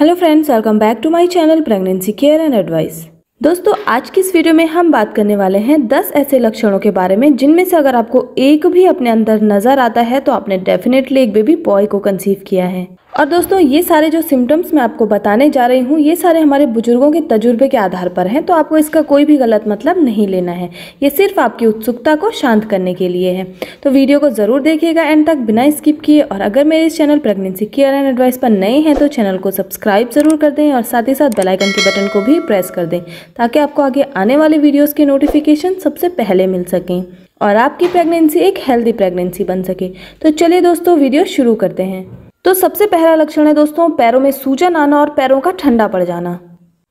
hello friends welcome back to my channel pregnancy care and advice दोस्तों आज की इस वीडियो में हम बात करने वाले हैं 10 ऐसे लक्षणों के बारे में जिनमें से अगर आपको एक भी अपने अंदर नजर आता है तो आपने डेफिनेटली एक बेबी बॉय को कंसीव किया है और दोस्तों ये सारे जो सिम्टम्स मैं आपको बताने जा रही हूँ ये सारे हमारे बुजुर्गों के तजुर्बे के आधार पर हैं तो आपको इसका कोई भी गलत मतलब नहीं लेना है ये सिर्फ आपकी उत्सुकता को शांत करने के लिए है तो वीडियो को ज़रूर देखिएगा एंड तक बिना स्किप किए और अगर मेरे इस channel pregnancy care and advice पर नए हैं तो चैनल को सब्सक्राइब ज़रूर कर दें और साथ ही साथ बेलाइकन के बटन को भी प्रेस कर दें ताकि आपको आगे आने वाले वीडियोज़ के नोटिफिकेशन सबसे पहले मिल सकें और आपकी प्रेगनेंसी एक हेल्दी प्रेगनेंसी बन सके तो चलिए दोस्तों वीडियो शुरू करते हैं तो सबसे पहला लक्षण है दोस्तों पैरों में सूजन आना और पैरों का ठंडा पड़ जाना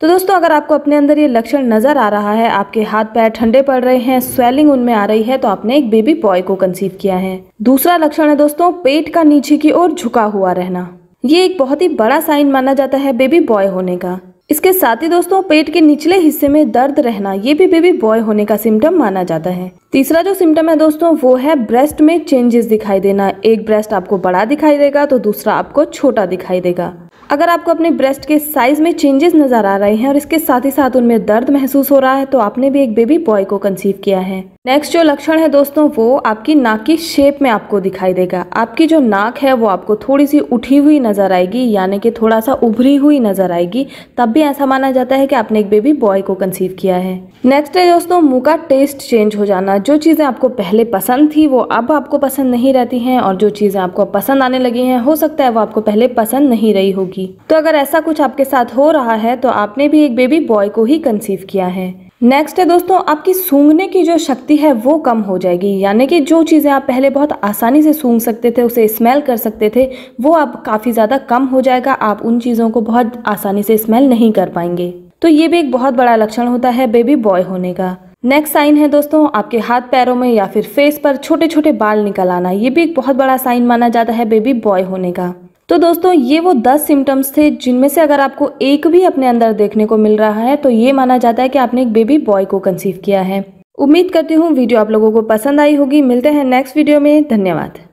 तो दोस्तों अगर आपको अपने अंदर ये लक्षण नज़र आ रहा है आपके हाथ पैर ठंडे पड़ रहे हैं स्वेलिंग उनमें आ रही है तो आपने एक बेबी बॉय को कंसीव किया है दूसरा लक्षण है दोस्तों पेट का नीचे की ओर झुका हुआ रहना ये एक बहुत ही बड़ा साइन माना जाता है बेबी बॉय होने का इसके साथ ही दोस्तों पेट के निचले हिस्से में दर्द रहना ये भी बेबी बॉय होने का सिम्टम माना जाता है तीसरा जो सिम्टम है दोस्तों वो है ब्रेस्ट में चेंजेस दिखाई देना एक ब्रेस्ट आपको बड़ा दिखाई देगा तो दूसरा आपको छोटा दिखाई देगा अगर आपको अपने ब्रेस्ट के साइज़ में चेंजेस नज़र आ रहे हैं और इसके साथ ही साथ उनमें दर्द महसूस हो रहा है तो आपने भी एक बेबी बॉय को कंसीव किया है नेक्स्ट जो लक्षण है दोस्तों वो आपकी नाक की शेप में आपको दिखाई देगा आपकी जो नाक है वो आपको थोड़ी सी उठी हुई नज़र आएगी यानी कि थोड़ा सा उभरी हुई नज़र आएगी तब भी ऐसा माना जाता है कि आपने एक बेबी बॉय को कंसीव किया है नेक्स्ट है दोस्तों मुंह का टेस्ट चेंज हो जाना जो चीज़ें आपको पहले पसंद थी वो अब आपको पसंद नहीं रहती है और जो चीज़ें आपको पसंद आने लगी है हो सकता है वो आपको पहले पसंद नहीं रही होगी होगी तो अगर ऐसा कुछ आपके साथ हो रहा है तो आपने भी एक बेबी बॉय को ही कंसीव किया है नेक्स्ट है दोस्तों आपकी सूंघने की जो शक्ति है वो कम हो जाएगी यानी कि जो चीज़ें आप पहले बहुत आसानी से सूंघ सकते थे उसे स्मेल कर सकते थे वो अब काफ़ी ज़्यादा कम हो जाएगा आप उन चीज़ों को बहुत आसानी से स्मेल नहीं कर पाएंगे तो ये भी एक बहुत बड़ा लक्षण होता है बेबी बॉय होने का नेक्स्ट साइन है दोस्तों आपके हाथ पैरों में या फिर फेस पर छोटे छोटे बाल निकल आना ये भी एक बहुत बड़ा साइन माना जाता है बेबी बॉय होने का तो दोस्तों ये वो दस सिम्टम्स थे जिनमें से अगर आपको एक भी अपने अंदर देखने को मिल रहा है तो ये माना जाता है कि आपने एक बेबी बॉय को कंसीव किया है उम्मीद करती हूँ वीडियो आप लोगों को पसंद आई होगी मिलते हैं नेक्स्ट वीडियो में धन्यवाद